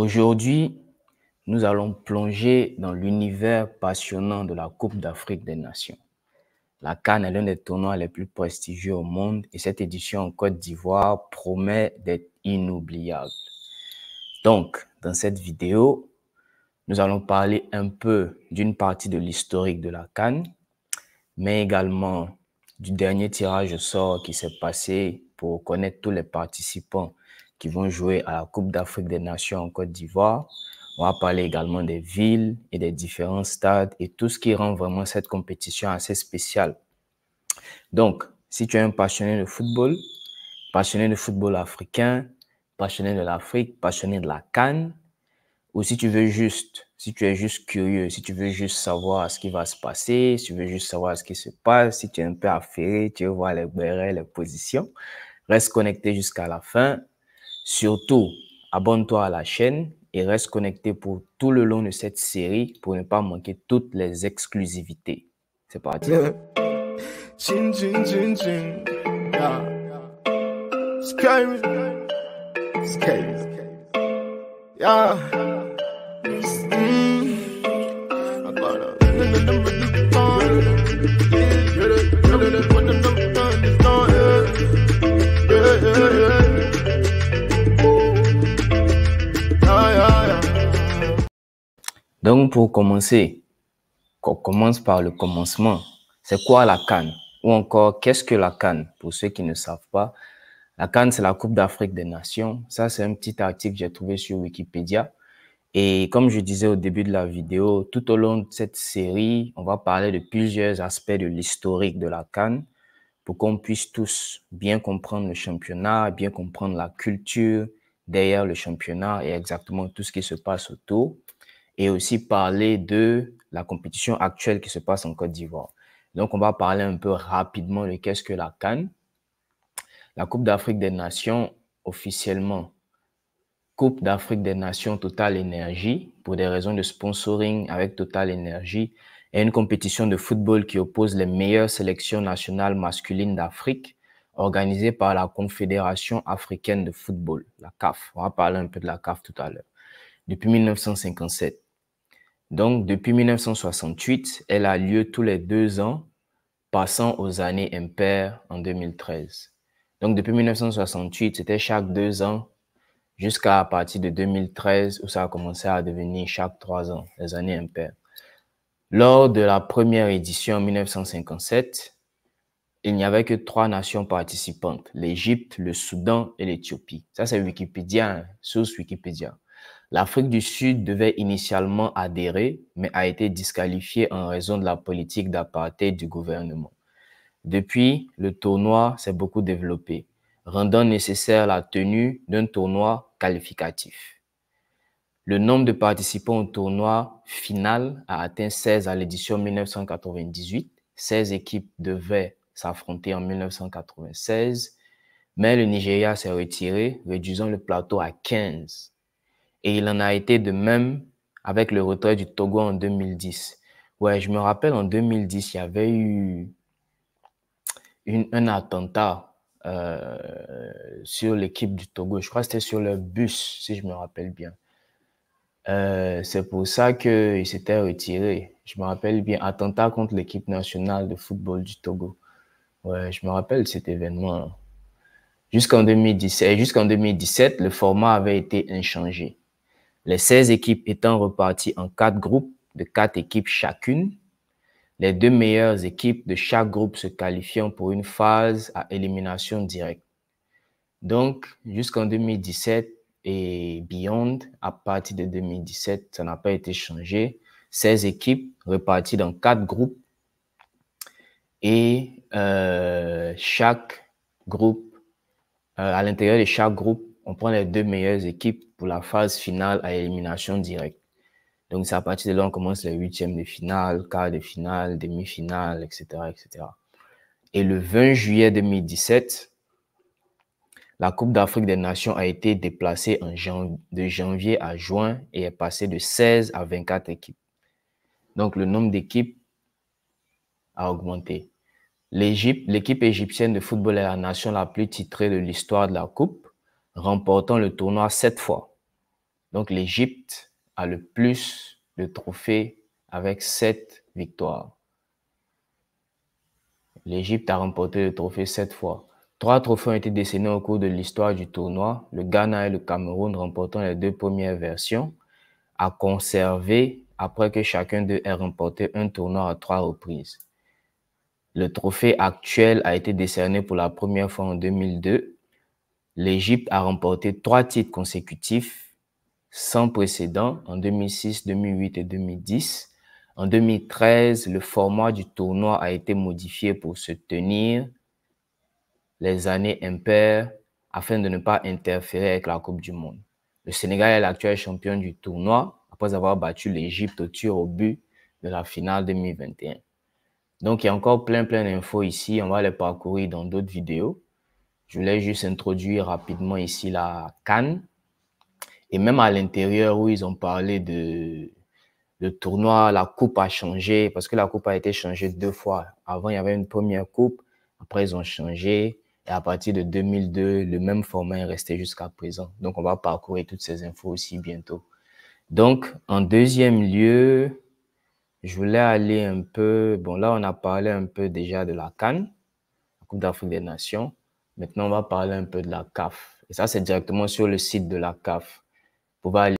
Aujourd'hui, nous allons plonger dans l'univers passionnant de la Coupe d'Afrique des Nations. La Cannes est l'un des tournois les plus prestigieux au monde et cette édition en Côte d'Ivoire promet d'être inoubliable. Donc, dans cette vidéo, nous allons parler un peu d'une partie de l'historique de la Cannes, mais également du dernier tirage au sort qui s'est passé pour connaître tous les participants qui vont jouer à la Coupe d'Afrique des Nations en Côte d'Ivoire. On va parler également des villes et des différents stades et tout ce qui rend vraiment cette compétition assez spéciale. Donc, si tu es un passionné de football, passionné de football africain, passionné de l'Afrique, passionné de la Cannes, ou si tu veux juste, si tu es juste curieux, si tu veux juste savoir ce qui va se passer, si tu veux juste savoir ce qui se passe, si tu es un peu affairé, tu veux voir les bérets, les positions, reste connecté jusqu'à la fin. Surtout, abonne-toi à la chaîne et reste connecté pour tout le long de cette série pour ne pas manquer toutes les exclusivités. C'est parti. Donc, pour commencer, on commence par le commencement. C'est quoi la Cannes Ou encore, qu'est-ce que la Cannes Pour ceux qui ne savent pas, la Cannes, c'est la Coupe d'Afrique des Nations. Ça, c'est un petit article que j'ai trouvé sur Wikipédia. Et comme je disais au début de la vidéo, tout au long de cette série, on va parler de plusieurs aspects de l'historique de la Cannes pour qu'on puisse tous bien comprendre le championnat, bien comprendre la culture derrière le championnat et exactement tout ce qui se passe autour et aussi parler de la compétition actuelle qui se passe en Côte d'Ivoire. Donc, on va parler un peu rapidement de qu'est-ce que la Cannes. La Coupe d'Afrique des Nations, officiellement, Coupe d'Afrique des Nations Total Energy, pour des raisons de sponsoring avec Total Energy, est une compétition de football qui oppose les meilleures sélections nationales masculines d'Afrique, organisée par la Confédération africaine de football, la CAF. On va parler un peu de la CAF tout à l'heure. Depuis 1957, donc, depuis 1968, elle a lieu tous les deux ans, passant aux années impaires en 2013. Donc, depuis 1968, c'était chaque deux ans, jusqu'à partir de 2013, où ça a commencé à devenir chaque trois ans, les années impaires. Lors de la première édition en 1957, il n'y avait que trois nations participantes, l'Égypte, le Soudan et l'Éthiopie. Ça, c'est Wikipédia, hein, source Wikipédia. L'Afrique du Sud devait initialement adhérer, mais a été disqualifiée en raison de la politique d'apartheid du gouvernement. Depuis, le tournoi s'est beaucoup développé, rendant nécessaire la tenue d'un tournoi qualificatif. Le nombre de participants au tournoi final a atteint 16 à l'édition 1998. 16 équipes devaient s'affronter en 1996, mais le Nigeria s'est retiré, réduisant le plateau à 15 et il en a été de même avec le retrait du Togo en 2010. Ouais, je me rappelle en 2010, il y avait eu un attentat euh, sur l'équipe du Togo. Je crois que c'était sur le bus, si je me rappelle bien. Euh, c'est pour ça qu'il s'était retiré. Je me rappelle bien, attentat contre l'équipe nationale de football du Togo. Ouais, je me rappelle cet événement. Hein. Jusqu'en 2017, jusqu'en 2017, le format avait été inchangé les 16 équipes étant reparties en quatre groupes de quatre équipes chacune, les deux meilleures équipes de chaque groupe se qualifiant pour une phase à élimination directe. Donc, jusqu'en 2017 et beyond, à partir de 2017, ça n'a pas été changé. 16 équipes reparties dans quatre groupes et euh, chaque groupe, euh, à l'intérieur de chaque groupe, on prend les deux meilleures équipes pour la phase finale à élimination directe. Donc, c'est à partir de là on commence les huitièmes de finale, quart de finale, demi-finale, etc., etc. Et le 20 juillet 2017, la Coupe d'Afrique des Nations a été déplacée en de janvier à juin et est passée de 16 à 24 équipes. Donc, le nombre d'équipes a augmenté. l'équipe égyptienne de football est la nation la plus titrée de l'histoire de la Coupe remportant le tournoi sept fois. Donc l'Égypte a le plus de trophées avec sept victoires. L'Égypte a remporté le trophée sept fois. Trois trophées ont été décernés au cours de l'histoire du tournoi. Le Ghana et le Cameroun remportant les deux premières versions à conserver après que chacun d'eux ait remporté un tournoi à trois reprises. Le trophée actuel a été décerné pour la première fois en 2002 l'Égypte a remporté trois titres consécutifs sans précédent en 2006, 2008 et 2010. En 2013, le format du tournoi a été modifié pour se tenir les années impaires afin de ne pas interférer avec la Coupe du Monde. Le Sénégal est l'actuel champion du tournoi après avoir battu l'Égypte au tir au but de la finale 2021. Donc, il y a encore plein, plein d'infos ici. On va les parcourir dans d'autres vidéos. Je voulais juste introduire rapidement ici la Cannes. Et même à l'intérieur où ils ont parlé de le tournoi, la coupe a changé parce que la coupe a été changée deux fois. Avant, il y avait une première coupe, après ils ont changé. Et à partir de 2002, le même format est resté jusqu'à présent. Donc, on va parcourir toutes ces infos aussi bientôt. Donc, en deuxième lieu, je voulais aller un peu. Bon, là, on a parlé un peu déjà de la Cannes, la Coupe d'Afrique des Nations. Maintenant, on va parler un peu de la CAF. Et ça, c'est directement sur le site de la CAF. Vous aller